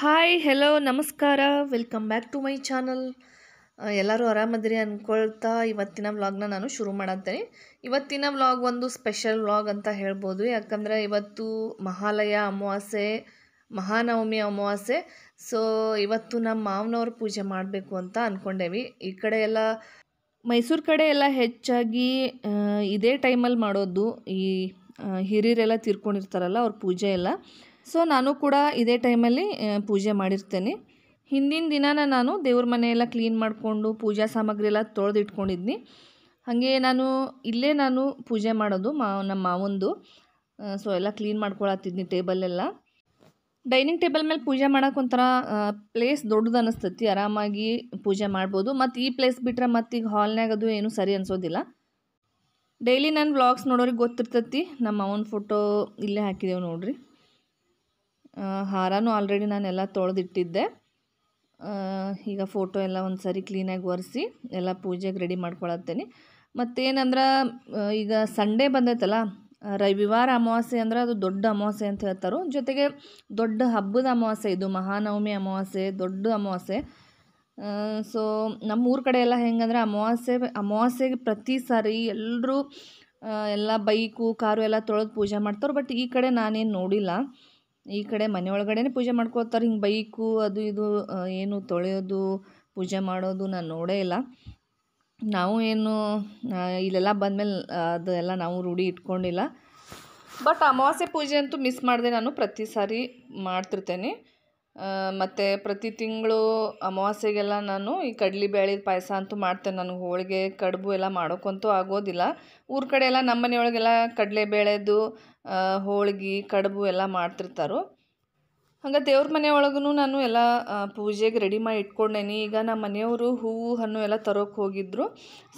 hi hello ನಮಸ್ಕಾರ welcome back to my channel ಎಲ್ಲರೂ ಆರಾಮದ್ರಿ ಅಂದ್ಕೊಳ್ತಾ ಇವತ್ತಿನ ವ್ಲಾಗ್ನ ನಾನು ಶುರು ಮಾಡತ್ತೇನೆ ಇವತ್ತಿನ ವ್ಲಾಗ್ ಒಂದು ಸ್ಪೆಷಲ್ ವ್ಲಾಗ್ ಅಂತ ಹೇಳ್ಬೋದು ಯಾಕಂದರೆ ಇವತ್ತು ಮಹಾಲಯ ಅಮಾವಾಸ್ಯೆ ಮಹಾನವಮಿ ಅಮಾವಾಸ್ಯೆ ಸೊ ಇವತ್ತು ನಮ್ಮ ಮಾವನವ್ರ ಪೂಜೆ ಮಾಡಬೇಕು ಅಂತ ಅಂದ್ಕೊಂಡೇವಿ ಈ ಕಡೆ ಎಲ್ಲ ಮೈಸೂರು ಕಡೆ ಎಲ್ಲ ಹೆಚ್ಚಾಗಿ ಇದೇ ಟೈಮಲ್ಲಿ ಮಾಡೋದು ಈ ಹಿರಿಯರೆಲ್ಲ ತೀರ್ಕೊಂಡಿರ್ತಾರಲ್ಲ ಅವ್ರ ಪೂಜೆ ಎಲ್ಲ ಸೊ ನಾನು ಕೂಡ ಇದೇ ಟೈಮಲ್ಲಿ ಪೂಜೆ ಮಾಡಿರ್ತೇನೆ ಹಿಂದಿನ ದಿನನ ನಾನು ದೇವ್ರ ಮನೆಯೆಲ್ಲ ಕ್ಲೀನ್ ಮಾಡಿಕೊಂಡು ಪೂಜಾ ಸಾಮಗ್ರಿ ಎಲ್ಲ ಇಟ್ಕೊಂಡಿದ್ನಿ ಹಾಗೆ ನಾನು ಇಲ್ಲೇ ನಾನು ಪೂಜೆ ಮಾಡೋದು ಮಾ ನಮ್ಮ ಮಾವನ್ದು ಸೊ ಎಲ್ಲ ಕ್ಲೀನ್ ಮಾಡ್ಕೊಳತ್ತಿದ್ನಿ ಟೇಬಲೆಲ್ಲ ಡೈನಿಂಗ್ ಟೇಬಲ್ ಮೇಲೆ ಪೂಜೆ ಮಾಡೋಕೆ ಒಂಥರ ಪ್ಲೇಸ್ ದೊಡ್ಡದು ಅನ್ನಿಸ್ತತಿ ಆರಾಮಾಗಿ ಪೂಜೆ ಮಾಡ್ಬೋದು ಮತ್ತು ಈ ಪ್ಲೇಸ್ ಬಿಟ್ಟರೆ ಮತ್ತು ಈಗ ಹಾಲ್ನಾಗ ಅದು ಏನೂ ಸರಿ ಅನಿಸೋದಿಲ್ಲ ಡೈಲಿ ನಾನು ವ್ಲಾಗ್ಸ್ ನೋಡೋರಿಗೆ ಗೊತ್ತಿರ್ತೈತಿ ನಮ್ಮ ಮಾವನ ಫೋಟೋ ಇಲ್ಲೇ ಹಾಕಿದ್ದೇವೆ ನೋಡಿರಿ ಹಾರನೂ ಆಲ್ರೆಡಿ ನಾನೆಲ್ಲ ತೊಳೆದಿಟ್ಟಿದ್ದೆ ಈಗ ಫೋಟೋ ಎಲ್ಲ ಒಂದು ಸರಿ ಕ್ಲೀನಾಗಿ ಒರೆಸಿ ಎಲ್ಲ ಪೂಜೆಗೆ ರೆಡಿ ಮಾಡ್ಕೊಳತ್ತೇನೆ ಮತ್ತೇನಂದ್ರೆ ಈಗ ಸಂಡೇ ಬಂದೈತಲ್ಲ ರವಿವಾರ ಅಮಾವಾಸ್ಯೆ ಅಂದ್ರೆ ಅದು ದೊಡ್ಡ ಅಮಾವಾಸ್ಯೆ ಅಂತ ಹೇಳ್ತಾರೆ ಜೊತೆಗೆ ದೊಡ್ಡ ಹಬ್ಬದ ಅಮಾವಾಸ್ಯೆ ಇದು ಮಹಾನವಮಿ ಅಮಾವಾಸ್ಯೆ ದೊಡ್ಡ ಅಮಾವಾಸ್ಯೆ ಸೊ ನಮ್ಮ ಊರ ಕಡೆ ಎಲ್ಲ ಹೆಂಗಂದ್ರೆ ಅಮಾವಾಸ್ಯೆ ಅಮಾವಾಸ್ಯೆಗೆ ಪ್ರತಿ ಸಾರಿ ಎಲ್ಲರೂ ಎಲ್ಲ ಬೈಕು ಕಾರು ಎಲ್ಲ ತೊಳೆದು ಪೂಜೆ ಮಾಡ್ತಾರೆ ಬಟ್ ಈ ಕಡೆ ನಾನೇನು ನೋಡಿಲ್ಲ ಈ ಕಡೆ ಮನೆ ಒಳಗಡೆನೇ ಪೂಜೆ ಮಾಡ್ಕೋತಾರೆ ಹಿಂಗೆ ಬೈಕು ಅದು ಇದು ಏನು ತೊಳೆಯೋದು ಪೂಜೆ ಮಾಡೋದು ನಾನು ನೋಡೇ ಇಲ್ಲ ನಾವು ಏನು ಇಲ್ಲೆಲ್ಲ ಬಂದಮೇಲೆ ಅದೆಲ್ಲ ನಾವು ರೂಢಿ ಇಟ್ಕೊಂಡಿಲ್ಲ ಬಟ್ ಅಮಾವಾಸ್ಯೆ ಪೂಜೆ ಅಂತೂ ಮಿಸ್ ಮಾಡಿದೆ ನಾನು ಪ್ರತಿ ಸಾರಿ ಮಾಡ್ತಿರ್ತೇನೆ ಮತ್ತು ಪ್ರತಿ ತಿಂಗಳು ಅಮಾವಾಸ್ಯೆಗೆಲ್ಲ ನಾನು ಈ ಕಡ್ಲಿ ಬೇಳಿದ ಪಾಯಸ ಅಂತೂ ಮಾಡ್ತೇನೆ ನನಗೆ ಹೋಳಿಗೆ ಕಡುಬು ಎಲ್ಲ ಮಾಡೋಕ್ಕಂತೂ ಆಗೋದಿಲ್ಲ ಊರ ಕಡೆ ಎಲ್ಲ ನಮ್ಮ ಮನೆಯೊಳಗೆಲ್ಲ ಕಡಲೆ ಬೇಳೆದು ಹೋಳಿಗೆ ಕಡುಬು ಎಲ್ಲ ಮಾಡ್ತಿರ್ತಾರೆ ಹಂಗೆ ದೇವ್ರ ಮನೆಯೊಳಗೂ ನಾನು ಎಲ್ಲ ಪೂಜೆಗೆ ರೆಡಿ ಮಾಡಿ ಇಟ್ಕೊಂಡೇನಿ ಈಗ ನಮ್ಮ ಮನೆಯವರು ಹೂವು ಹಣ್ಣು ಎಲ್ಲ ತರೋಕೆ ಹೋಗಿದ್ದರು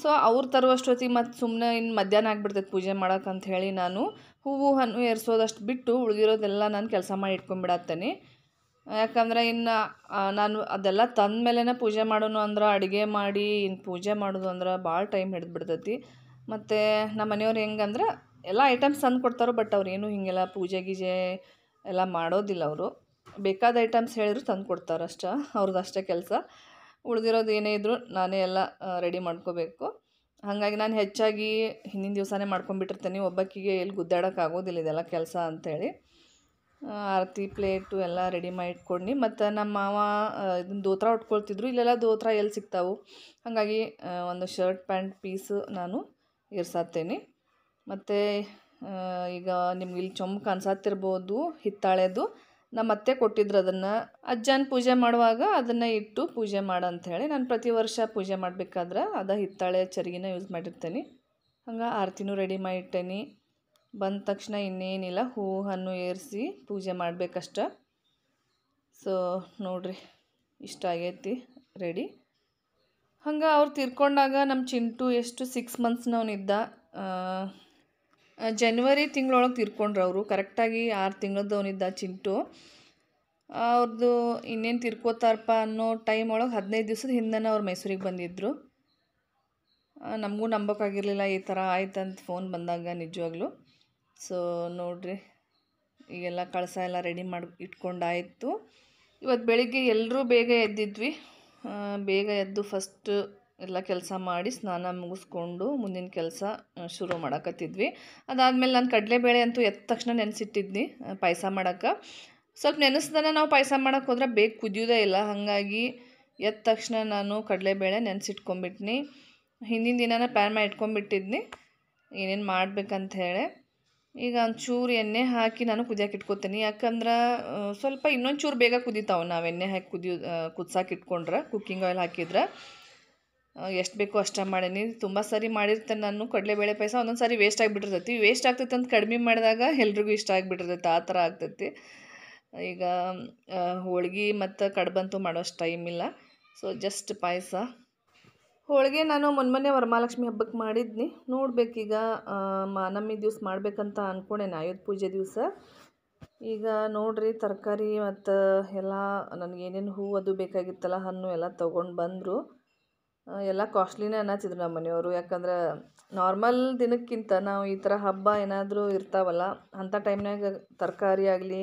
ಸೊ ಅವ್ರು ತರುವಷ್ಟೊತ್ತಿಗೆ ಮತ್ತು ಸುಮ್ಮನೆ ಇನ್ನು ಮಧ್ಯಾಹ್ನ ಆಗಿಬಿಡ್ತೈತೆ ಪೂಜೆ ಮಾಡೋಕೆ ಹೇಳಿ ನಾನು ಹೂವು ಹಣ್ಣು ಎರ್ಸೋದಷ್ಟು ಬಿಟ್ಟು ಉಳಿದಿರೋದೆಲ್ಲ ನಾನು ಕೆಲಸ ಮಾಡಿ ಇಟ್ಕೊಂಡ್ಬಿಡತ್ತೇನೆ ಯಾಕಂದರೆ ಇನ್ನು ನಾನು ಅದೆಲ್ಲ ತಂದ ಮೇಲೇ ಪೂಜೆ ಮಾಡೋನು ಅಂದ್ರೆ ಅಡುಗೆ ಮಾಡಿ ಇನ್ನು ಪೂಜೆ ಮಾಡೋದು ಅಂದ್ರೆ ಭಾಳ ಟೈಮ್ ಹಿಡ್ದು ಬಿಡ್ತೈತಿ ಮತ್ತು ನಮ್ಮ ಮನೆಯವ್ರು ಹೆಂಗಂದ್ರೆ ಎಲ್ಲ ಐಟಮ್ಸ್ ತಂದು ಕೊಡ್ತಾರೋ ಬಟ್ ಅವ್ರು ಏನು ಹೀಗೆಲ್ಲ ಪೂಜೆ ಗೀಜೆ ಎಲ್ಲ ಮಾಡೋದಿಲ್ಲ ಅವರು ಬೇಕಾದ ಐಟಮ್ಸ್ ಹೇಳಿದ್ರು ತಂದು ಕೊಡ್ತಾರೆ ಅಷ್ಟೇ ಅವ್ರದ್ದು ಅಷ್ಟೇ ಕೆಲಸ ಉಳಿದಿರೋದು ಏನೇ ಇದ್ದರೂ ನಾನೇ ಎಲ್ಲ ರೆಡಿ ಮಾಡ್ಕೋಬೇಕು ಹಾಗಾಗಿ ನಾನು ಹೆಚ್ಚಾಗಿ ಹಿಂದಿನ ದಿವಸನೇ ಮಾಡ್ಕೊಂಡ್ಬಿಟ್ಟಿರ್ತೀನಿ ಒಬ್ಬಕ್ಕಿಗೆ ಎಲ್ಲಿ ಗುದ್ದಾಡೋಕ್ಕಾಗೋದಿಲ್ಲ ಇದೆಲ್ಲ ಕೆಲಸ ಅಂಥೇಳಿ ಆರತಿ ಪ್ಲೇಟು ಎಲ್ಲ ರೆಡಿ ಮಾಡಿ ಇಟ್ಕೊಂಡು ಮತ್ತು ನಮ್ಮ ಮಾವ ಇದನ್ನ ದೋತ್ರ ಉಟ್ಕೊಳ್ತಿದ್ರು ಇಲ್ಲೆಲ್ಲ ದೋತ್ರ ಎಲ್ಲಿ ಸಿಗ್ತಾವೆ ಹಾಗಾಗಿ ಒಂದು ಶರ್ಟ್ ಪ್ಯಾಂಟ್ ಪೀಸ್ ನಾನು ಇರ್ಸತ್ತೇನೆ ಮತ್ತು ಈಗ ನಿಮ್ಗೆ ಇಲ್ಲಿ ಚೊಂಬು ಕಾಣಿಸತ್ತಿರ್ಬೋದು ಹಿತ್ತಾಳೆದು ನಮ್ಮ ಅತ್ತೆ ಕೊಟ್ಟಿದ್ರು ಅದನ್ನು ಅಜ್ಜನ ಪೂಜೆ ಮಾಡುವಾಗ ಅದನ್ನು ಇಟ್ಟು ಪೂಜೆ ಮಾಡು ಅಂಥೇಳಿ ನಾನು ಪ್ರತಿ ವರ್ಷ ಪೂಜೆ ಮಾಡಬೇಕಾದ್ರೆ ಅದು ಹಿತ್ತಾಳೆ ಚರಿಗಿನ ಯೂಸ್ ಮಾಡಿರ್ತೇನೆ ಹಂಗೆ ಆರತಿನೂ ರೆಡಿ ಮಾಡಿ ಇಟ್ಟೇನೆ ಬಂದ ತಕ್ಷಣ ಇನ್ನೇನಿಲ್ಲ ಹಣ್ಣು ಏರಿಸಿ ಪೂಜೆ ಮಾಡಬೇಕಷ್ಟ ಸೊ ನೋಡ್ರಿ ಇಷ್ಟ ಆಗೈತಿ ರೆಡಿ ಹಂಗೆ ಅವ್ರು ತಿರ್ಕೊಂಡಾಗ ನಮ್ಮ ಚಿಂಟು ಎಷ್ಟು ಸಿಕ್ಸ್ ಮಂತ್ಸ್ನವನಿದ್ದ ಜನ್ವರಿ ತಿಂಗಳೊಳಗೆ ತೀರ್ಕೊಂಡ್ರು ಅವರು ಕರೆಕ್ಟಾಗಿ ಆರು ತಿಂಗಳದವನಿದ್ದ ಚಿಂಟು ಅವ್ರದ್ದು ಇನ್ನೇನು ತಿರ್ಕೋತಾರಪ್ಪ ಅನ್ನೋ ಟೈಮ್ ಒಳಗೆ ಹದಿನೈದು ದಿವಸದ ಹಿಂದೆನೇ ಅವ್ರು ಮೈಸೂರಿಗೆ ಬಂದಿದ್ದರು ನಮಗೂ ನಂಬೋಕ್ಕಾಗಿರಲಿಲ್ಲ ಈ ಥರ ಆಯ್ತಂತ ಫೋನ್ ಬಂದಾಗ ನಿಜವಾಗ್ಲೂ ಸೊ ನೋಡಿರಿ ಈಗೆಲ್ಲ ಕಳಸ ಎಲ್ಲ ರೆಡಿ ಮಾಡಿ ಇಟ್ಕೊಂಡಾಯಿತು ಇವತ್ತು ಬೆಳಿಗ್ಗೆ ಎಲ್ಲರೂ ಬೇಗ ಎದ್ದಿದ್ವಿ ಬೇಗ ಎದ್ದು ಫಸ್ಟ್ ಎಲ್ಲ ಕೆಲಸ ಮಾಡಿ ಸ್ನಾನ ಮುಗಿಸ್ಕೊಂಡು ಮುಂದಿನ ಕೆಲಸ ಶುರು ಮಾಡಕತ್ತಿದ್ವಿ ಅದಾದಮೇಲೆ ನಾನು ಕಡಲೆಬೇಳೆ ಅಂತೂ ಎದ್ದ ತಕ್ಷಣ ನೆನೆಸಿಟ್ಟಿದ್ನಿ ಪಾಯಸ ಮಾಡೋಕ್ಕೆ ಸ್ವಲ್ಪ ನೆನೆಸ್ದನ ನಾವು ಪಾಯಸ ಮಾಡೋಕ್ಕೆ ಹೋದ್ರೆ ಬೇಗ ಕುದಿಯೋದೇ ಇಲ್ಲ ಹಾಗಾಗಿ ಎದ್ದ ತಕ್ಷಣ ನಾನು ಕಡಲೆಬೇಳೆ ನೆನೆಸಿಟ್ಕೊಂಬಿಟ್ನಿ ಹಿಂದಿನ ದಿನನ ಪ್ಯಾನ್ ಮಾಡಿ ಇಟ್ಕೊಂಡ್ಬಿಟ್ಟಿದ್ನಿ ಏನೇನು ಮಾಡಬೇಕಂತ ಹೇಳಿ ಈಗ ಒಂಚೂರು ಎಣ್ಣೆ ಹಾಕಿ ನಾನು ಕುದಿಯೋಕೆ ಇಟ್ಕೊತೀನಿ ಯಾಕಂದ್ರೆ ಸ್ವಲ್ಪ ಇನ್ನೊಂದು ಚೂರು ಬೇಗ ಕುದೀತಾವೆ ನಾವು ಎಣ್ಣೆ ಹಾಕಿ ಕುದಿಯೋ ಕುದ್ಸಕ್ಕೆ ಇಟ್ಕೊಂಡ್ರೆ ಕುಕ್ಕಿಂಗ್ ಆಯಿಲ್ ಹಾಕಿದ್ರೆ ಎಷ್ಟು ಬೇಕೋ ಅಷ್ಟೇ ಮಾಡೀನಿ ತುಂಬ ಸರಿ ಮಾಡಿರ್ತೇನೆ ನಾನು ಕಡಲೆಬೇಳೆ ಪಾಯಸ ಒಂದೊಂದು ಸಾರಿ ವೇಸ್ಟ್ ಆಗಿಬಿಟ್ಟಿರ್ತೈತಿ ವೇಸ್ಟ್ ಆಗ್ತೈತೆ ಅಂತ ಕಡಿಮೆ ಮಾಡಿದಾಗ ಎಲ್ರಿಗೂ ಇಷ್ಟ ಆಗಿಬಿಟ್ಟಿರ್ತೈತೆ ಆ ಥರ ಆಗ್ತೈತಿ ಈಗ ಹೋಳ್ಗೆ ಮತ್ತು ಕಡ್ಬಂತು ಮಾಡೋಷ್ಟು ಟೈಮ್ ಇಲ್ಲ ಸೊ ಜಸ್ಟ್ ಪಾಯಸ ಹೋಳಿಗೆ ನಾನು ಮೊನ್ನೆ ವರಮಹಾಲಕ್ಷ್ಮಿ ಹಬ್ಬಕ್ಕೆ ಮಾಡಿದ್ನಿ ನೋಡಬೇಕೀಗ ಮಾನಮಿ ದಿವಸ ಮಾಡಬೇಕಂತ ಅಂದ್ಕೊಂಡೆ ಆಯುಧ ಪೂಜೆ ದಿವಸ ಈಗ ನೋಡ್ರಿ ತರಕಾರಿ ಮತ್ತು ಎಲ್ಲ ನನಗೇನೇನು ಹೂವು ಅದು ಬೇಕಾಗಿತ್ತಲ್ಲ ಹಣ್ಣು ಎಲ್ಲ ತೊಗೊಂಡು ಬಂದರು ಎಲ್ಲ ಕಾಸ್ಟ್ಲಿನೇ ಅನ್ನತ್ತಿದ್ರು ನಮ್ಮ ಮನೆಯವರು ಯಾಕಂದ್ರೆ ನಾರ್ಮಲ್ ದಿನಕ್ಕಿಂತ ನಾವು ಈ ಥರ ಹಬ್ಬ ಏನಾದರೂ ಇರ್ತಾವಲ್ಲ ಅಂಥ ಟೈಮ್ನಾಗ ತರಕಾರಿ ಆಗಲಿ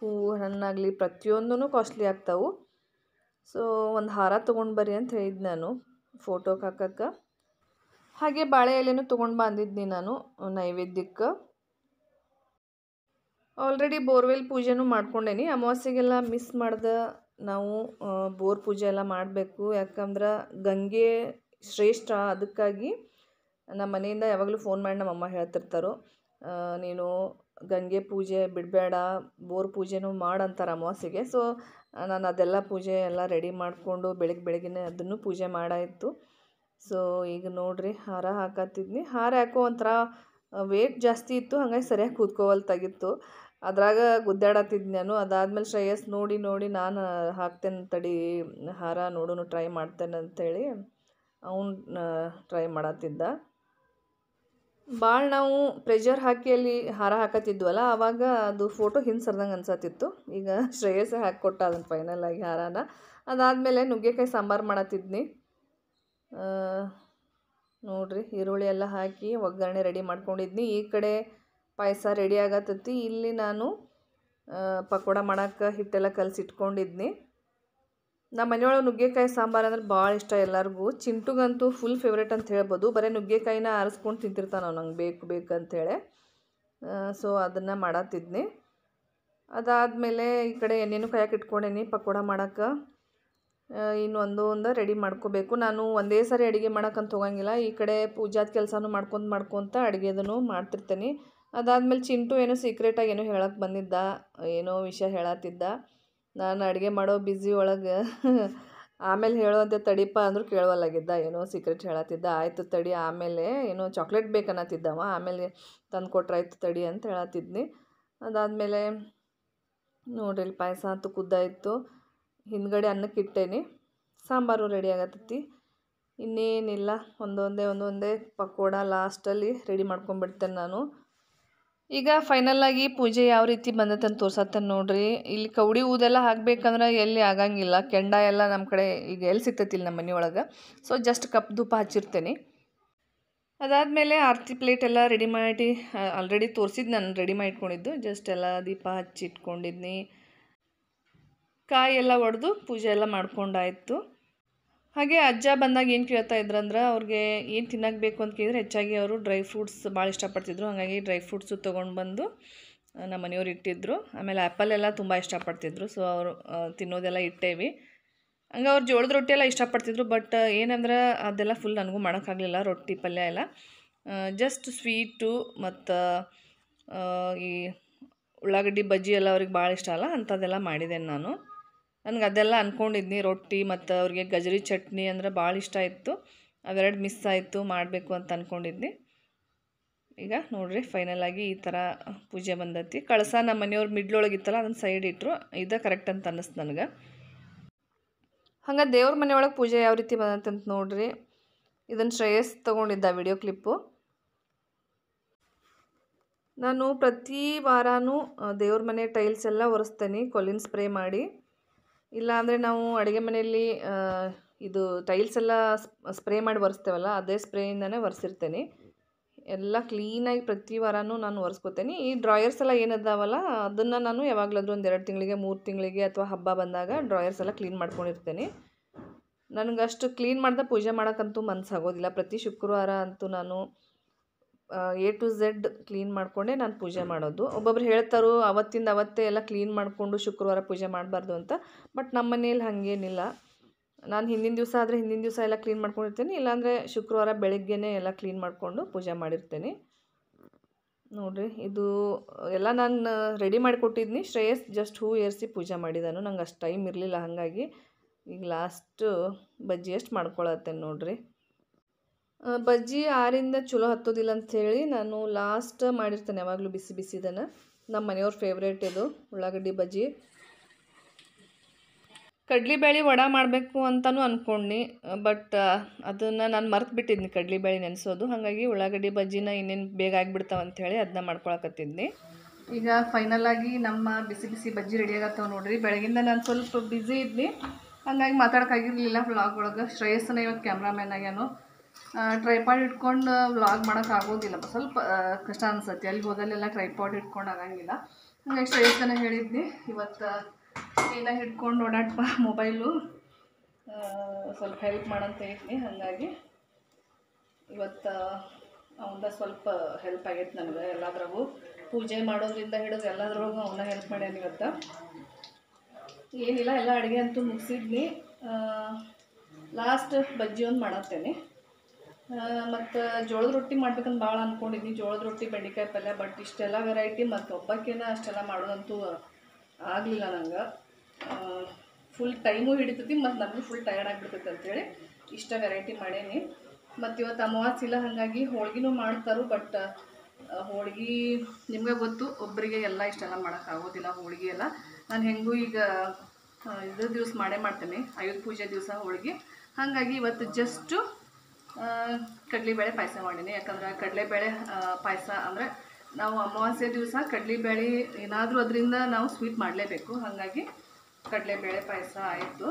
ಹೂವು ಹಣ್ಣಾಗಲಿ ಪ್ರತಿಯೊಂದೂ ಕಾಸ್ಟ್ಲಿ ಆಗ್ತಾವೆ ಸೊ ಒಂದು ಹಾರ ತೊಗೊಂಡು ಬರ್ರಿ ಅಂತ ಹೇಳಿದ್ದು ನಾನು ಫೋಟೋಗೆ ಹಾಕಕ್ಕೆ ಹಾಗೆ ಬಾಳೆ ಎಲೆನೂ ತೊಗೊಂಡು ಬಂದಿದ್ನಿ ನಾನು ನೈವೇದ್ಯಕ್ಕೆ ಆಲ್ರೆಡಿ ಬೋರ್ವೆಲ್ ಪೂಜೆನೂ ಮಾಡ್ಕೊಂಡೇನಿ ಅಮಾವಾಸ್ಯೆಗೆಲ್ಲ ಮಿಸ್ ಮಾಡ್ದೆ ನಾವು ಬೋರ್ ಪೂಜೆ ಎಲ್ಲ ಮಾಡಬೇಕು ಯಾಕಂದ್ರೆ ಗಂಗೆ ಶ್ರೇಷ್ಠ ಅದಕ್ಕಾಗಿ ನಮ್ಮ ಮನೆಯಿಂದ ಯಾವಾಗಲೂ ಫೋನ್ ಮಾಡಿ ನಮ್ಮಮ್ಮ ಹೇಳ್ತಿರ್ತಾರೋ ನೀನು ಗಂಗೆ ಪೂಜೆ ಬಿಡಬೇಡ ಬೋರ್ ಪೂಜೆನೂ ಮಾಡಂತಾರೆ ಅಮಾವಾಸ್ಯೆಗೆ ಸೊ ನಾನು ಅದೆಲ್ಲ ಪೂಜೆ ಎಲ್ಲ ರೆಡಿ ಮಾಡಿಕೊಂಡು ಬೆಳಗ್ಗೆ ಬೆಳಗ್ಗೆನೇ ಅದನ್ನು ಪೂಜೆ ಮಾಡಾಯಿತು ಸೊ ಈಗ ನೋಡಿರಿ ಹಾರ ಹಾಕತ್ತಿದ್ನಿ ಹಾರ ಯಾಕೋ ಒಂಥರ ವೇಟ್ ಜಾಸ್ತಿ ಇತ್ತು ಹಾಗಾಗಿ ಸರಿಯಾಗಿ ಕೂತ್ಕೋವಲ್ತಾಗಿತ್ತು ಅದ್ರಾಗ ಗುದ್ದಾಡತ್ತಿದ್ದೆ ನಾನು ಅದಾದಮೇಲೆ ಶ್ರೇಯಸ್ ನೋಡಿ ನೋಡಿ ನಾನು ಹಾಕ್ತೇನೆ ತಡಿ ಹಾರ ನೋಡೋನು ಟ್ರೈ ಮಾಡ್ತೇನೆ ಅಂಥೇಳಿ ಅವನು ಟ್ರೈ ಮಾಡತ್ತಿದ್ದ ಭಾಳ ನಾವು ಪ್ರೆಷರ್ ಹಾಕಿ ಅಲ್ಲಿ ಹಾರ ಹಾಕತ್ತಿದ್ವಲ್ಲ ಆವಾಗ ಅದು ಫೋಟೋ ಹಿಂದೆ ಸರ್ದಂಗೆ ಅನ್ಸತ್ತಿತ್ತು ಈಗ ಹಾಕಿ ಹಾಕಿಕೊಟ್ಟ ಅದನ್ನು ಫೈನಲ್ ಆಗಿ ಹಾರಾನ ಅದಾದಮೇಲೆ ನುಗ್ಗೆಕಾಯಿ ಸಾಂಬಾರು ಮಾಡತ್ತಿದ್ನಿ ನೋಡಿರಿ ಈರುಳ್ಳಿ ಎಲ್ಲ ಹಾಕಿ ಒಗ್ಗರಣೆ ರೆಡಿ ಮಾಡ್ಕೊಂಡಿದ್ನಿ ಈ ಕಡೆ ಪಾಯಸ ರೆಡಿ ಆಗತ್ತತಿ ಇಲ್ಲಿ ನಾನು ಪಕೋಡ ಮಾಡೋಕ್ಕೆ ಹಿಟ್ಟೆಲ್ಲ ಕಲಸಿಟ್ಕೊಂಡಿದ್ನಿ ನಮ್ಮ ಮನೆಯೊಳಗೆ ನುಗ್ಗೆಕಾಯಿ ಸಾಂಬಾರು ಅಂದ್ರೆ ಭಾಳ ಇಷ್ಟ ಎಲ್ಲರಿಗೂ ಚಿಂಟುಗಂತೂ ಫುಲ್ ಫೇವ್ರೇಟ್ ಅಂತ ಹೇಳ್ಬೋದು ಬರೀ ನುಗ್ಗೆಕಾಯಿನ ಆರಿಸ್ಕೊಂಡು ತಿಂತಿರ್ತಾನೆ ನಂಗೆ ಬೇಕು ಬೇಕು ಅಂತೇಳಿ ಸೊ ಅದನ್ನು ಮಾಡತ್ತಿದ್ನಿ ಅದಾದಮೇಲೆ ಈ ಕಡೆ ಎಣ್ಣೆನೂ ಕಾಯಕ್ಕೆ ಇಟ್ಕೊಂಡೇನಿ ಪಕೋಡ ಮಾಡೋಕ್ಕೆ ಇನ್ನು ಒಂದು ರೆಡಿ ಮಾಡ್ಕೋಬೇಕು ನಾನು ಒಂದೇ ಸಾರಿ ಅಡುಗೆ ಮಾಡೋಕ್ಕಂತ ಹೋಗಂಗಿಲ್ಲ ಈ ಕಡೆ ಪೂಜಾದ ಕೆಲಸನೂ ಮಾಡ್ಕೊಂತ ಮಾಡ್ಕೊತ ಅಡುಗೆದನ್ನು ಮಾಡ್ತಿರ್ತೇನೆ ಅದಾದಮೇಲೆ ಚಿಂಟು ಏನೋ ಸೀಕ್ರೆಟಾಗಿ ಏನೋ ಹೇಳಕ್ಕೆ ಬಂದಿದ್ದ ಏನೋ ವಿಷಯ ಹೇಳತ್ತಿದ್ದ ನಾನು ಅಡುಗೆ ಮಾಡೋ ಬ್ಯುಸಿ ಒಳಗೆ ಆಮೇಲೆ ಹೇಳುವಂತೆ ತಡಿಪ್ಪ ಅಂದರೂ ಕೇಳುವಲ್ಲಾಗಿದ್ದ ಏನೋ ಸೀಕ್ರೆಟ್ ಹೇಳತ್ತಿದ್ದ ಆಯಿತು ತಡಿ ಆಮೇಲೆ ಏನೋ ಚಾಕ್ಲೇಟ್ ಬೇಕನ್ನತ್ತಿದ್ದವ ಆಮೇಲೆ ತಂದು ಕೊಟ್ರಾಯ್ತು ತಡಿ ಅಂತ ಹೇಳತ್ತಿದ್ನಿ ಅದಾದಮೇಲೆ ನೋಡ್ರಿ ಇಲ್ಲಿ ಪಾಯಸ ಅಂತೂ ಕುದ್ದಾಯಿತು ಹಿಂದ್ಗಡೆ ಅನ್ನಕ್ಕೆ ಇಟ್ಟೇನಿ ಸಾಂಬಾರು ರೆಡಿ ಆಗತ್ತೈತಿ ಇನ್ನೇನಿಲ್ಲ ಒಂದೊಂದೇ ಒಂದೊಂದೇ ಪಕೋಡ ಲಾಸ್ಟಲ್ಲಿ ರೆಡಿ ಮಾಡ್ಕೊಂಡ್ಬಿಡ್ತೇನೆ ನಾನು ಈಗ ಫೈನಲ್ ಆಗಿ ಪೂಜೆ ಯಾವ ರೀತಿ ಬಂದತ್ತಂತ ತೋರ್ಸತ್ತೆ ನೋಡ್ರಿ ಇಲ್ಲಿ ಕೌಡಿ ಊದೆಲ್ಲ ಹಾಕ್ಬೇಕಂದ್ರೆ ಎಲ್ಲಿ ಆಗಂಗಿಲ್ಲ ಕೆಂಡ ಎಲ್ಲ ನಮ್ಮ ಕಡೆ ಈಗ ಎಲ್ಲಿ ಇಲ್ಲಿ ನಮ್ಮ ಮನೆಯೊಳಗೆ ಸೊ ಜಸ್ಟ್ ಕಪ್ ಧೂಪ ಹಚ್ಚಿರ್ತೇನೆ ಅದಾದಮೇಲೆ ಆರತಿ ಪ್ಲೇಟ್ ಎಲ್ಲ ರೆಡಿ ಮಾಡಿ ಆಲ್ರೆಡಿ ತೋರಿಸಿದ್ದು ನಾನು ರೆಡಿ ಮಾಡಿಟ್ಕೊಂಡಿದ್ದು ಜಸ್ಟ್ ಎಲ್ಲ ದೀಪ ಇಟ್ಕೊಂಡಿದ್ನಿ ಕಾಯಿ ಎಲ್ಲ ಒಡೆದು ಪೂಜೆ ಎಲ್ಲ ಮಾಡ್ಕೊಂಡಾಯಿತು ಹಾಗೆ ಅಜ್ಜ ಬಂದಾಗ ಏನು ಕೇಳ್ತಾ ಅಂದ್ರೆ ಅವ್ರಿಗೆ ಏನು ತಿನ್ನಕ್ಕೆ ಬೇಕು ಅಂತ ಕೇಳಿದ್ರೆ ಹೆಚ್ಚಾಗಿ ಅವರು ಡ್ರೈ ಫ್ರೂಟ್ಸ್ ಭಾಳ ಇಷ್ಟಪಡ್ತಿದ್ರು ಹಾಗಾಗಿ ಡ್ರೈ ಫ್ರೂಟ್ಸು ತೊಗೊಂಡು ಬಂದು ನಮ್ಮ ಮನೆಯವ್ರು ಇಟ್ಟಿದ್ರು ಆಮೇಲೆ ಆ್ಯಪಲ್ ಎಲ್ಲ ತುಂಬ ಇಷ್ಟಪಡ್ತಿದ್ರು ಸೊ ಅವರು ತಿನ್ನೋದೆಲ್ಲ ಇಟ್ಟೇವಿ ಹಂಗೆ ಅವ್ರು ಜೋಳದ ರೊಟ್ಟಿ ಎಲ್ಲ ಇಷ್ಟಪಡ್ತಿದ್ರು ಬಟ್ ಏನಂದ್ರೆ ಅದೆಲ್ಲ ಫುಲ್ ನನಗೂ ಮಾಡೋಕ್ಕಾಗಲಿಲ್ಲ ರೊಟ್ಟಿ ಪಲ್ಯ ಎಲ್ಲ ಜಸ್ಟ್ ಸ್ವೀಟು ಮತ್ತು ಈ ಉಳ್ಳಾಗಡ್ಡಿ ಬಜ್ಜಿ ಎಲ್ಲ ಅವ್ರಿಗೆ ಭಾಳ ಇಷ್ಟ ಅಲ್ಲ ಅಂಥದ್ದೆಲ್ಲ ಮಾಡಿದ್ದೇನೆ ನಾನು ನನಗೆ ಅದೆಲ್ಲ ಅಂದ್ಕೊಂಡಿದ್ನಿ ರೊಟ್ಟಿ ಮತ್ತು ಅವ್ರಿಗೆ ಗಜರಿ ಚಟ್ನಿ ಅಂದರೆ ಭಾಳ ಇಷ್ಟ ಇತ್ತು ಅವೆರಡು ಮಿಸ್ ಆಯಿತು ಮಾಡಬೇಕು ಅಂತ ಅಂದ್ಕೊಂಡಿದ್ನಿ ಈಗ ನೋಡಿರಿ ಫೈನಲಾಗಿ ಈ ಥರ ಪೂಜೆ ಬಂದತಿ ಕಳಸ ನಮ್ಮ ಮನೆಯವ್ರು ಮಿಡ್ಲೊಳಗಿತ್ತಲ್ಲ ಇತ್ತಲ್ಲ ಅದನ್ನು ಸೈಡ್ ಇಟ್ಟರು ಇದು ಕರೆಕ್ಟ್ ಅಂತ ಅನ್ನಿಸ್ತು ನನಗೆ ಹಂಗೆ ದೇವ್ರ ಮನೆಯೊಳಗೆ ಪೂಜೆ ಯಾವ ರೀತಿ ಬಂದಂತೆ ಅಂತ ನೋಡ್ರಿ ಇದನ್ನು ಶ್ರೇಯಸ್ ತೊಗೊಂಡಿದ್ದ ವಿಡಿಯೋ ಕ್ಲಿಪ್ಪು ನಾನು ಪ್ರತಿ ವಾರವೂ ದೇವ್ರ ಮನೆ ಟೈಲ್ಸ್ ಎಲ್ಲ ಒರೆಸ್ತೇನೆ ಕೊಲಿನ್ ಸ್ಪ್ರೇ ಮಾಡಿ ಇಲ್ಲ ಅಂದರೆ ನಾವು ಅಡುಗೆ ಮನೆಯಲ್ಲಿ ಇದು ಟೈಲ್ಸ್ ಎಲ್ಲ ಸ್ಪ್ರೇ ಮಾಡಿ ಒರೆಸ್ತೇವಲ್ಲ ಅದೇ ಸ್ಪ್ರೇಯಿಂದನೇ ಒರೆಸಿರ್ತೇನೆ ಎಲ್ಲ ಕ್ಲೀನಾಗಿ ಪ್ರತಿ ವಾರವೂ ನಾನು ಒರೆಸ್ಕೋತೇನೆ ಈ ಡ್ರಾಯರ್ಸ್ ಎಲ್ಲ ಏನದಾವಲ್ಲ ಅದನ್ನು ನಾನು ಯಾವಾಗಲಾದರೂ ಒಂದು ಎರಡು ತಿಂಗಳಿಗೆ ಮೂರು ತಿಂಗಳಿಗೆ ಅಥವಾ ಹಬ್ಬ ಬಂದಾಗ ಡ್ರಾಯರ್ಸ್ ಎಲ್ಲ ಕ್ಲೀನ್ ಮಾಡ್ಕೊಂಡಿರ್ತೇನೆ ನನಗಷ್ಟು ಕ್ಲೀನ್ ಮಾಡ್ದೆ ಪೂಜೆ ಮಾಡೋಕ್ಕಂತೂ ಮನಸ್ಸಾಗೋದಿಲ್ಲ ಪ್ರತಿ ಶುಕ್ರವಾರ ಅಂತೂ ನಾನು ಎ ಟು ಝೆಡ್ ಕ್ಲೀನ್ ಮಾಡಿಕೊಂಡೆ ನಾನು ಪೂಜೆ ಮಾಡೋದು ಒಬ್ಬೊಬ್ರು ಹೇಳ್ತಾರೋ ಅವತ್ತಿಂದ ಅವತ್ತೇ ಎಲ್ಲ ಕ್ಲೀನ್ ಮಾಡಿಕೊಂಡು ಶುಕ್ರವಾರ ಪೂಜೆ ಮಾಡಬಾರ್ದು ಅಂತ ಬಟ್ ನಮ್ಮ ಮನೇಲಿ ಹಾಗೇನಿಲ್ಲ ನಾನು ಹಿಂದಿನ ದಿವಸ ಆದರೆ ಹಿಂದಿನ ದಿವಸ ಎಲ್ಲ ಕ್ಲೀನ್ ಮಾಡ್ಕೊಂಡಿರ್ತೀನಿ ಇಲ್ಲಾಂದರೆ ಶುಕ್ರವಾರ ಬೆಳಗ್ಗೆನೇ ಎಲ್ಲ ಕ್ಲೀನ್ ಮಾಡಿಕೊಂಡು ಪೂಜೆ ಮಾಡಿರ್ತೀನಿ ನೋಡಿರಿ ಇದು ಎಲ್ಲ ನಾನು ರೆಡಿ ಮಾಡಿಕೊಟ್ಟಿದ್ನಿ ಶ್ರೇಯಸ್ ಜಸ್ಟ್ ಹೂ ಏರಿಸಿ ಪೂಜೆ ಮಾಡಿದಾನು ನಂಗೆ ಅಷ್ಟು ಟೈಮ್ ಇರಲಿಲ್ಲ ಹಾಗಾಗಿ ಈಗ ಲಾಸ್ಟು ಬಜ್ಜಿಯಷ್ಟು ಮಾಡ್ಕೊಳತ್ತೇನೆ ನೋಡಿರಿ ಬಜ್ಜಿ ಆರಿಂದ ಚಲೋ ಹತ್ತೋದಿಲ್ಲ ಅಂಥೇಳಿ ನಾನು ಲಾಸ್ಟ್ ಮಾಡಿರ್ತೇನೆ ಯಾವಾಗಲೂ ಬಿಸಿ ಬಿಸಿ ಇದನ್ನು ನಮ್ಮ ಮನೆಯವ್ರ ಫೇವ್ರೇಟ್ ಇದು ಉಳ್ಳಾಗಡ್ಡಿ ಬಜ್ಜಿ ಕಡ್ಲಿಬೇಳೆ ವಡ ಮಾಡಬೇಕು ಅಂತಲೂ ಅನ್ಕೊಂಡ್ನಿ ಬಟ್ ಅದನ್ನು ನಾನು ಮರ್ತು ಬಿಟ್ಟಿದ್ನಿ ಕಡ್ಲಿಬೇಳೆ ನೆನೆಸೋದು ಹಾಗಾಗಿ ಉಳ್ಳಾಗಡ್ಡಿ ಬಜ್ಜಿನ ಇನ್ನೇನು ಬೇಗ ಆಗಿಬಿಡ್ತಾವೆ ಅಂಥೇಳಿ ಅದನ್ನ ಮಾಡ್ಕೊಳಕತ್ತಿದ್ನಿ ಈಗ ಫೈನಲಾಗಿ ನಮ್ಮ ಬಿಸಿ ಬಿಸಿ ಬಜ್ಜಿ ರೆಡಿಯಾಗತ್ತವೆ ನೋಡ್ರಿ ಬೆಳಗಿಂದ ನಾನು ಸ್ವಲ್ಪ ಬ್ಯುಸಿ ಇದ್ದೀನಿ ಹಾಗಾಗಿ ಮಾತಾಡೋಕ್ಕಾಗಿರಲಿಲ್ಲ ವ್ಲಾಗ್ ಒಳಗೆ ಶ್ರೇಯಸ್ಸನ ಇವತ್ತು ಕ್ಯಾಮ್ರಾಮ್ಯಾನ್ ಆಗ್ಯಾನು ಟ್ರೈಪಾಡ್ ಇಟ್ಕೊಂಡು ವ್ಲಾಗ್ ಆಗೋದಿಲ್ಲ ಸ್ವಲ್ಪ ಕಷ್ಟ ಅನಿಸುತ್ತೆ ಅಲ್ಲಿ ಹೋದಲ್ಲೆಲ್ಲ ಟ್ರೈಪಾಡ್ ಇಟ್ಕೊಂಡು ಆಗಂಗಿಲ್ಲ ಹಂಗೆ ಎಷ್ಟು ಹೇಳಿದ್ನಿ ಇವತ್ತು ಕ್ಲೀನಾಗಿ ಹಿಡ್ಕೊಂಡು ಓಡಾಡ್ಪ ಮೊಬೈಲು ಸ್ವಲ್ಪ ಹೆಲ್ಪ್ ಮಾಡಂತ ಇದ್ನಿ ಹಾಗಾಗಿ ಇವತ್ತು ಅವನ ಸ್ವಲ್ಪ ಹೆಲ್ಪ್ ಆಗೈತೆ ನನಗೆ ಎಲ್ಲದ್ರಾಗೂ ಪೂಜೆ ಮಾಡೋದ್ರಿಂದ ಹಿಡಿದು ಎಲ್ಲದ್ರಾಗೂ ಅವನ್ನ ಹೆಲ್ಪ್ ಮಾಡ್ಯಾನ ಇವತ್ತು ಏನಿಲ್ಲ ಎಲ್ಲ ಅಡುಗೆ ಅಂತೂ ಮುಗಿಸಿದ್ನಿ ಲಾಸ್ಟ್ ಬಜ್ಜಿ ಒಂದು ಮಾಡತ್ತೇನೆ ಮತ್ತು ಜೋಳದ ರೊಟ್ಟಿ ಮಾಡ್ಬೇಕಂತ ಭಾಳ ಅಂದ್ಕೊಂಡಿದ್ದೀನಿ ಜೋಳದ ರೊಟ್ಟಿ ಬೆಂಡೆಕಾಯಿ ಪಲ್ಯ ಬಟ್ ಇಷ್ಟೆಲ್ಲ ವೆರೈಟಿ ಮತ್ತು ಒಬ್ಬಕ್ಕಿನ ಅಷ್ಟೆಲ್ಲ ಮಾಡೋದಂತೂ ಆಗಲಿಲ್ಲ ನಂಗೆ ಫುಲ್ ಟೈಮು ಹಿಡಿತೈತಿ ಮತ್ತು ನನಗೂ ಫುಲ್ ಟಯರ್ಡ್ ಆಗಿಬಿಡ್ತೈತೆ ಅಂತೇಳಿ ಇಷ್ಟ ವೆರೈಟಿ ಮಾಡೇನಿ ಮತ್ತು ಇವತ್ತು ಅಮಾವಾಸ್ ಇಲ್ಲ ಹಾಗಾಗಿ ಹೋಳ್ಗಿನೂ ಮಾಡ್ತಾರೆ ಬಟ್ ಹೋಳ್ಗೆ ನಿಮಗೆ ಗೊತ್ತು ಒಬ್ಬರಿಗೆ ಎಲ್ಲ ಇಷ್ಟೆಲ್ಲ ಮಾಡೋಕ್ಕಾಗೋದಿಲ್ಲ ಹೋಳಿಗೆ ಎಲ್ಲ ನಾನು ಹೆಂಗೂ ಈಗ ಇದ್ರ ದಿವಸ ಮಾಡೇ ಮಾಡ್ತೇನೆ ಆಯುಧ ಪೂಜೆ ದಿವಸ ಹೋಳಿಗೆ ಹಾಗಾಗಿ ಇವತ್ತು ಜಸ್ಟು ಕಡಲೆಬೇಳೆ ಪಾಯಸ ಮಾಡೀನಿ ಯಾಕಂದ್ರೆ ಕಡಲೆಬೇಳೆ ಪಾಯಸ ಅಂದರೆ ನಾವು ಅಮಾವಾಸ್ಯ ದಿವಸ ಕಡಲೆಬೇಳೆ ಏನಾದರೂ ಅದರಿಂದ ನಾವು ಸ್ವೀಟ್ ಮಾಡಲೇಬೇಕು ಹಾಗಾಗಿ ಕಡಲೆಬೇಳೆ ಪಾಯಸ ಆಯಿತು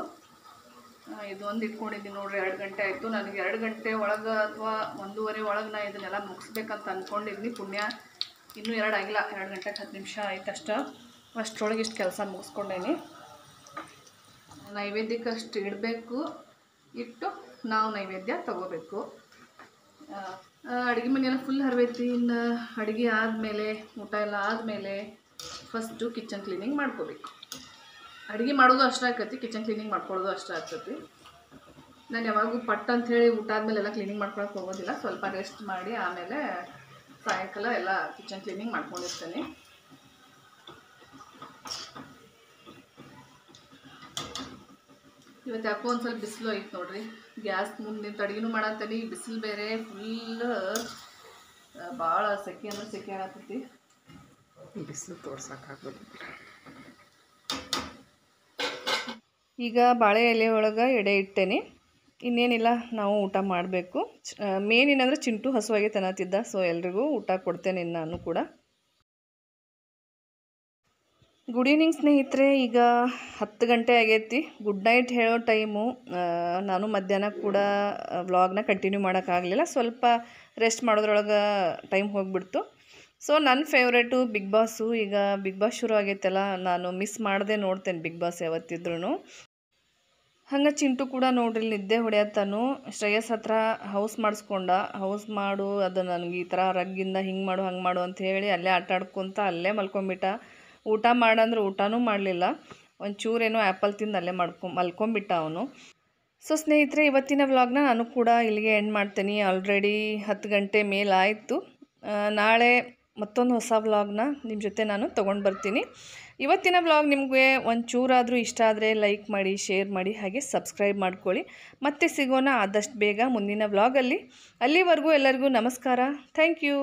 ಇದೊಂದು ಇಟ್ಕೊಂಡಿದ್ದೀನಿ ನೋಡ್ರಿ ಎರಡು ಗಂಟೆ ಆಯಿತು ನನಗೆ ಎರಡು ಗಂಟೆ ಒಳಗೆ ಅಥವಾ ಒಂದೂವರೆ ಒಳಗೆ ನಾನು ಇದನ್ನೆಲ್ಲ ಮುಗಿಸ್ಬೇಕಂತ ಅಂದ್ಕೊಂಡಿದ್ದೀನಿ ಪುಣ್ಯ ಇನ್ನೂ ಎರಡು ಆಗಿಲ್ಲ ಎರಡು ಗಂಟೆಗೆ ಹತ್ತು ನಿಮಿಷ ಆಯ್ತು ಅಷ್ಟ ಅಷ್ಟರೊಳಗೆ ಇಷ್ಟು ಕೆಲಸ ಮುಗಿಸ್ಕೊಂಡೇನಿ ನೈವೇದ್ಯಕ್ಕೆ ಅಷ್ಟು ಇಡಬೇಕು ಇಟ್ಟು ನಾವು ನೈವೇದ್ಯ ತಗೋಬೇಕು ಅಡುಗೆ ಮನೆಯೆಲ್ಲ ಫುಲ್ ಹರವೇತಿಯಿಂದ ಅಡುಗೆ ಆದಮೇಲೆ ಊಟ ಎಲ್ಲ ಆದಮೇಲೆ ಫಸ್ಟು ಕಿಚನ್ ಕ್ಲೀನಿಂಗ್ ಮಾಡ್ಕೋಬೇಕು ಅಡುಗೆ ಮಾಡೋದು ಅಷ್ಟೇ ಆಕತಿ ಕಿಚನ್ ಕ್ಲೀನಿಂಗ್ ಮಾಡ್ಕೊಳ್ಳೋದು ಅಷ್ಟೇ ಆಗ್ತತಿ ನಾನು ಯಾವಾಗೂ ಪಟ್ ಅಂಥೇಳಿ ಊಟ ಆದಮೇಲೆ ಎಲ್ಲ ಕ್ಲೀನಿಂಗ್ ಮಾಡ್ಕೊಳಕ್ಕೆ ಹೋಗೋದಿಲ್ಲ ಸ್ವಲ್ಪ ರೆಸ್ಟ್ ಮಾಡಿ ಆಮೇಲೆ ಸಾಯಂಕಾಲ ಎಲ್ಲ ಕಿಚನ್ ಕ್ಲೀನಿಂಗ್ ಮಾಡ್ಕೊಂಡಿರ್ತೇನೆ ಇವತ್ತು ಯಾಕೋ ಒಂದು ಸ್ವಲ್ಪ ಬಿಸಿಲು ಐತೆ ನೋಡ್ರಿ ಗ್ಯಾಸ್ ಮುಂದೆ ನಿಂತು ಅಡುಗೆನೂ ಬಿಸಿಲು ಬೇರೆ ಫುಲ್ ಭಾಳ ಸೆಕೆ ಅಂದ್ರೆ ಸೆಕೆ ಆಗತ್ತೈತಿ ಬಿಸಿಲು ಈಗ ಬಾಳೆ ಎಲೆ ಒಳಗೆ ಎಡೆ ಇಟ್ಟೇನೆ ಇನ್ನೇನಿಲ್ಲ ನಾವು ಊಟ ಮಾಡಬೇಕು ಮೇನ್ ಏನಂದ್ರೆ ಚಿಂಟು ಹಸುವಾಗಿ ತನತಿದ್ದ ಸೊ ಎಲ್ರಿಗೂ ಊಟ ಕೊಡ್ತೇನೆ ನಾನು ಕೂಡ ಗುಡ್ ಈವ್ನಿಂಗ್ ಸ್ನೇಹಿತರೆ ಈಗ ಹತ್ತು ಗಂಟೆ ಆಗೈತಿ ಗುಡ್ ನೈಟ್ ಹೇಳೋ ಟೈಮು ನಾನು ಮಧ್ಯಾಹ್ನ ಕೂಡ ವ್ಲಾಗ್ನ ಕಂಟಿನ್ಯೂ ಮಾಡೋಕ್ಕಾಗಲಿಲ್ಲ ಸ್ವಲ್ಪ ರೆಸ್ಟ್ ಮಾಡೋದ್ರೊಳಗೆ ಟೈಮ್ ಹೋಗಿಬಿಡ್ತು ಸೊ ನನ್ನ ಫೇವ್ರೇಟು ಬಿಗ್ ಬಾಸು ಈಗ ಬಿಗ್ ಬಾಸ್ ಶುರು ಆಗೈತಲ್ಲ ನಾನು ಮಿಸ್ ಮಾಡದೆ ನೋಡ್ತೇನೆ ಬಿಗ್ ಬಾಸ್ ಯಾವತ್ತಿದ್ರೂ ಹಂಗೆ ಚಿಂಟು ಕೂಡ ನೋಡ್ರಿ ನಿದ್ದೆ ಹೊಡೆಯತ್ತಾನು ಶ್ರೇಯಸ್ ಹತ್ರ ಹೌಸ್ ಮಾಡಿಸ್ಕೊಂಡ ಹೌಸ್ ಮಾಡು ಅದು ನನಗೆ ಈ ಥರ ರಗ್ಗಿಂದ ಹಿಂಗೆ ಮಾಡು ಹಂಗೆ ಮಾಡು ಅಂತ ಹೇಳಿ ಅಲ್ಲೇ ಆಟ ಆಡ್ಕೊತ ಅಲ್ಲೇ ಮಲ್ಕೊಂಬಿಟ್ಟ ಊಟ ಮಾಡಂದ್ರೆ ಊಟನೂ ಮಾಡಲಿಲ್ಲ ಒಂಚೂರೇನೋ ಆ್ಯಪಲ್ ತಿಂದು ಅಲ್ಲೇ ಮಾಡ್ಕೊ ಮಲ್ಕೊಂಬಿಟ್ಟ ಅವನು ಸೊ ಸ್ನೇಹಿತರೆ ಇವತ್ತಿನ ವ್ಲಾಗ್ನ ನಾನು ಕೂಡ ಇಲ್ಲಿಗೆ ಎಂಡ್ ಮಾಡ್ತೀನಿ ಆಲ್ರೆಡಿ ಹತ್ತು ಗಂಟೆ ಮೇಲಾಯಿತು ನಾಳೆ ಮತ್ತೊಂದು ಹೊಸ ವ್ಲಾಗ್ನ ನಿಮ್ಮ ಜೊತೆ ನಾನು ತೊಗೊಂಡು ಬರ್ತೀನಿ ಇವತ್ತಿನ ವ್ಲಾಗ್ ನಿಮಗೆ ಒಂಚೂರಾದರೂ ಇಷ್ಟ ಆದರೆ ಲೈಕ್ ಮಾಡಿ ಶೇರ್ ಮಾಡಿ ಹಾಗೆ ಸಬ್ಸ್ಕ್ರೈಬ್ ಮಾಡ್ಕೊಳ್ಳಿ ಮತ್ತೆ ಸಿಗೋಣ ಆದಷ್ಟು ಬೇಗ ಮುಂದಿನ ವ್ಲಾಗಲ್ಲಿ ಅಲ್ಲಿವರೆಗೂ ಎಲ್ಲರಿಗೂ ನಮಸ್ಕಾರ ಥ್ಯಾಂಕ್ ಯು